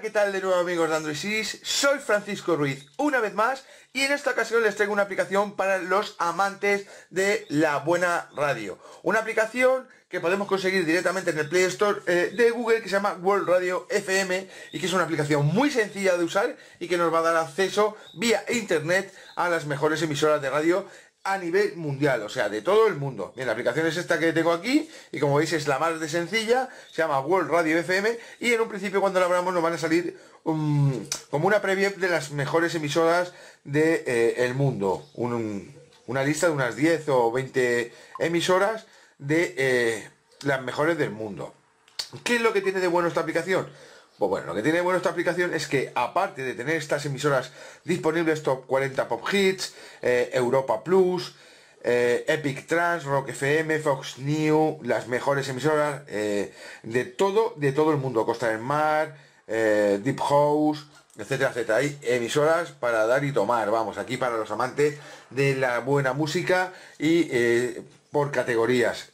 ¿qué tal de nuevo amigos de Android Soy Francisco Ruiz, una vez más, y en esta ocasión les traigo una aplicación para los amantes de la buena radio. Una aplicación que podemos conseguir directamente en el Play Store eh, de Google que se llama World Radio FM y que es una aplicación muy sencilla de usar y que nos va a dar acceso vía internet a las mejores emisoras de radio a nivel mundial, o sea, de todo el mundo. Bien, la aplicación es esta que tengo aquí y como veis es la más de sencilla, se llama World Radio FM y en un principio cuando la abramos nos van a salir um, como una preview de las mejores emisoras del de, eh, el mundo. una lista de unas 10 o 20 emisoras de eh, las mejores del mundo. ¿Qué es lo que tiene de bueno esta aplicación? Pues bueno, lo que tiene bueno esta aplicación es que aparte de tener estas emisoras disponibles, Top 40 Pop Hits, eh, Europa Plus, eh, Epic Trans, Rock FM, Fox New las mejores emisoras eh, de todo, de todo el mundo, Costa del Mar, Deep House, etcétera, etcétera. Hay emisoras para dar y tomar, vamos, aquí para los amantes de la buena música y por categorías.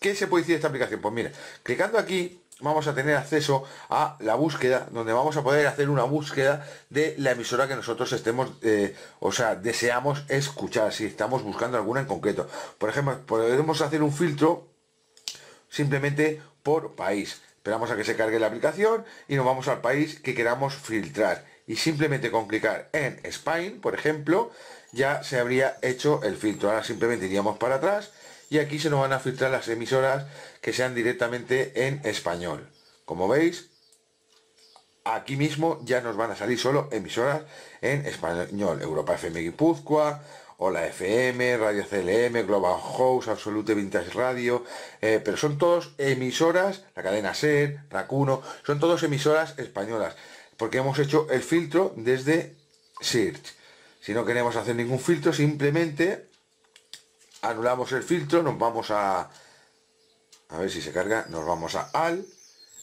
¿Qué se puede decir de esta aplicación? Pues mira, clicando aquí vamos a tener acceso a la búsqueda, donde vamos a poder hacer una búsqueda de la emisora que nosotros estemos, eh, o sea, deseamos escuchar, si estamos buscando alguna en concreto. Por ejemplo, podemos hacer un filtro simplemente por país. Esperamos a que se cargue la aplicación y nos vamos al país que queramos filtrar. Y simplemente con clicar en Spain, por ejemplo, ya se habría hecho el filtro. Ahora simplemente iríamos para atrás y aquí se nos van a filtrar las emisoras que sean directamente en español. Como veis, aquí mismo ya nos van a salir solo emisoras en español. Europa FM Guipúzcoa, Hola FM, Radio CLM, Global House, Absolute Vintage Radio, eh, pero son todos emisoras, la cadena SER, Racuno, son todos emisoras españolas, porque hemos hecho el filtro desde Search. Si no queremos hacer ningún filtro, simplemente anulamos el filtro, nos vamos a... A ver si se carga, nos vamos a al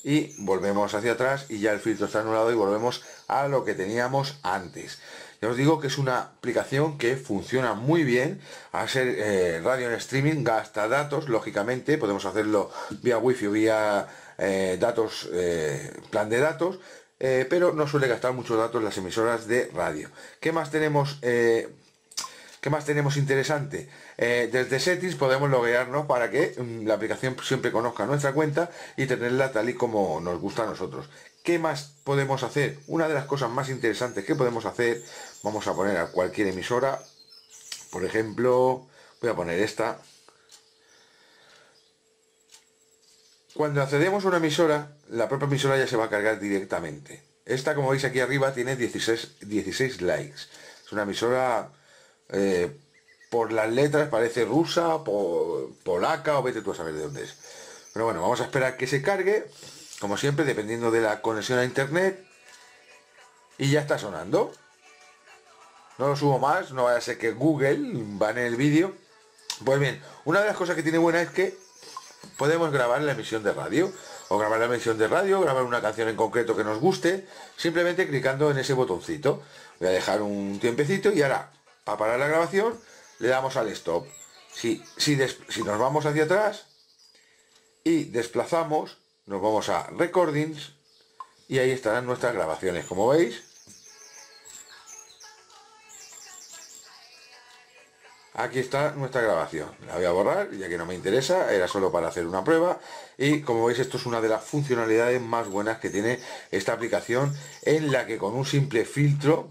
y volvemos hacia atrás y ya el filtro está anulado y volvemos a lo que teníamos antes. Ya os digo que es una aplicación que funciona muy bien a ser eh, radio en streaming, gasta datos, lógicamente, podemos hacerlo vía wifi o vía eh, datos, eh, plan de datos, pero no suele gastar muchos datos las emisoras de radio. ¿Qué más tenemos? ¿Qué más tenemos interesante? Eh, desde settings podemos loguearnos para que mm, la aplicación siempre conozca nuestra cuenta y tenerla tal y como nos gusta a nosotros. ¿Qué más podemos hacer? Una de las cosas más interesantes que podemos hacer, vamos a poner a cualquier emisora, por ejemplo, voy a poner esta. Cuando accedemos a una emisora, la propia emisora ya se va a cargar directamente. Esta, como veis aquí arriba, tiene 16, 16 likes. Es una emisora eh, por las letras parece rusa, polaca o vete tú a saber de dónde es. Pero bueno, vamos a esperar que se cargue, como siempre, dependiendo de la conexión a internet. Y ya está sonando. No lo subo más, no vaya a ser que Google en el vídeo. Pues bien, una de las cosas que tiene buena es que podemos grabar la emisión de radio o grabar la emisión de radio, grabar una canción en concreto que nos guste, simplemente clicando en ese botoncito. Voy a dejar un tiempecito y ahora para parar la grabación, le damos al stop. Si, si, si nos vamos hacia atrás y desplazamos, nos vamos a recordings y ahí estarán nuestras grabaciones, como veis. Aquí está nuestra grabación. La voy a borrar, ya que no me interesa, era solo para hacer una prueba. Y como veis, esto es una de las funcionalidades más buenas que tiene esta aplicación, en la que con un simple filtro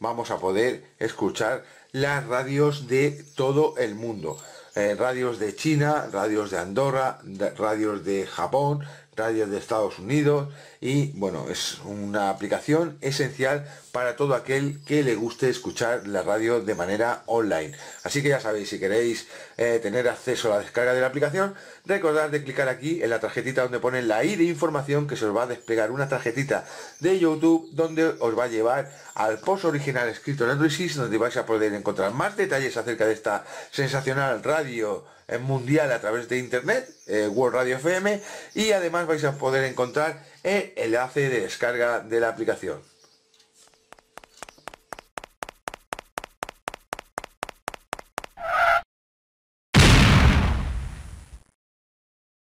vamos a poder escuchar las radios de todo el mundo. Eh, radios de China, radios de Andorra, radios de Japón, radio de Estados Unidos y bueno, es una aplicación esencial para todo aquel que le guste escuchar la radio de manera online. Así que ya sabéis, si queréis eh, tener acceso a la descarga de la aplicación, recordad de clicar aquí en la tarjetita donde pone la I de información que se os va a desplegar una tarjetita de YouTube donde os va a llevar al post original escrito en Android donde vais a poder encontrar más detalles acerca de esta sensacional radio eh, mundial a través de internet, eh, World Radio FM, y además vais a poder encontrar el enlace de descarga de la aplicación.